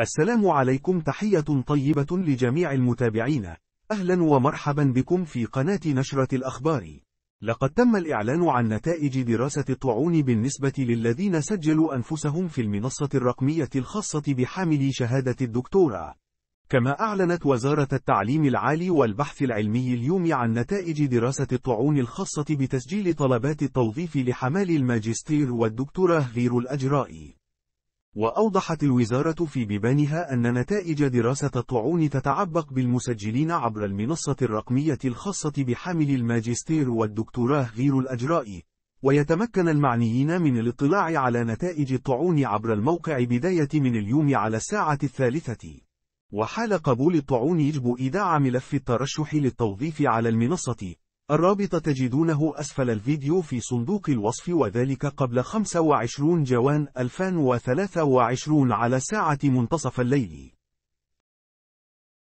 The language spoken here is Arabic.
السلام عليكم تحية طيبة لجميع المتابعين أهلا ومرحبا بكم في قناة نشرة الأخبار لقد تم الإعلان عن نتائج دراسة الطعون بالنسبة للذين سجلوا أنفسهم في المنصة الرقمية الخاصة بحاملي شهادة الدكتوراه كما أعلنت وزارة التعليم العالي والبحث العلمي اليوم عن نتائج دراسة الطعون الخاصة بتسجيل طلبات التوظيف لحمال الماجستير والدكتوراه غير الأجراء وأوضحت الوزارة في بيبانها أن نتائج دراسة الطعون تتعبق بالمسجلين عبر المنصة الرقمية الخاصة بحامل الماجستير والدكتوراه غير الأجراء، ويتمكن المعنيين من الاطلاع على نتائج الطعون عبر الموقع بداية من اليوم على الساعة الثالثة. وحال قبول الطعون يجب إيداع ملف الترشح للتوظيف على المنصة، الرابط تجدونه أسفل الفيديو في صندوق الوصف وذلك قبل 25 جوان 2023 على ساعة منتصف الليل